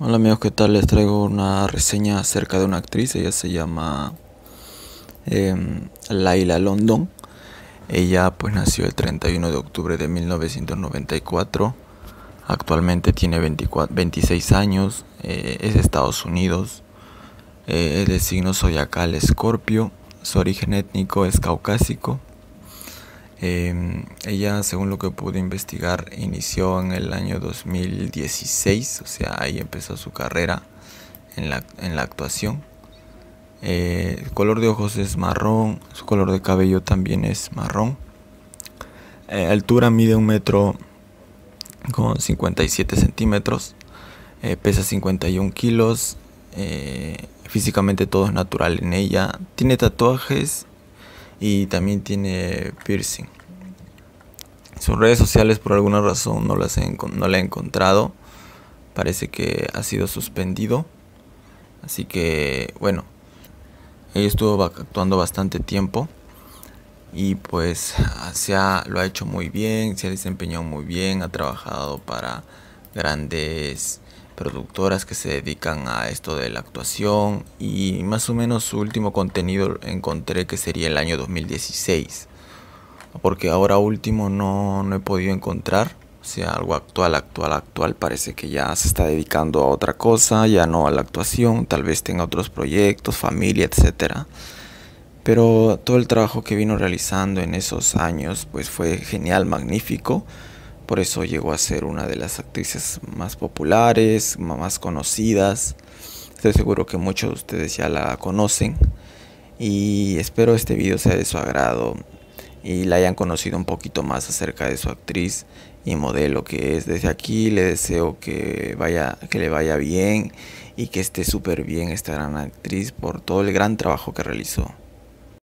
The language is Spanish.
Hola amigos, ¿qué tal? Les traigo una reseña acerca de una actriz, ella se llama em, Laila London. Ella pues nació el 31 de octubre de 1994, actualmente tiene 26 años, eh, es de Estados Unidos, eh, es de signo zodiacal Escorpio, su origen étnico es caucásico, Em, ella, según lo que pude investigar, inició en el año 2016, o sea, ahí empezó su carrera en la, actuación. el eh, color de ojos es marrón, su color de cabello también es marrón. Eh, altura mide un metro con 57 centímetros, eh, pesa 51 kilos, físicamente todo es natural en ella, tiene tatuajes y también tiene piercing. Sus redes sociales por alguna razón no, las he, no la he encontrado. Parece que ha sido suspendido. Así que bueno, ella estuvo actuando bastante tiempo y pues se lo ha hecho muy bien, se ha desempeñado muy bien, ha trabajado para grandes productoras que se dedican a esto de la actuación y más o menos su último contenido encontré que sería el año 2016 porque ahora último no, no he podido encontrar o sea algo actual actual actual parece que ya se está dedicando a otra cosa ya no a la actuación tal vez tenga otros proyectos familia etcétera pero todo el trabajo que vino realizando en esos años pues fue genial magnífico por eso llegó a ser una de las actrices más populares, más conocidas. Estoy seguro que muchos de ustedes ya la conocen. Y espero este video sea de su agrado y la hayan conocido un poquito más acerca de su actriz y modelo que es. Desde aquí le deseo que, vaya, que le vaya bien y que esté súper bien esta gran actriz por todo el gran trabajo que realizó.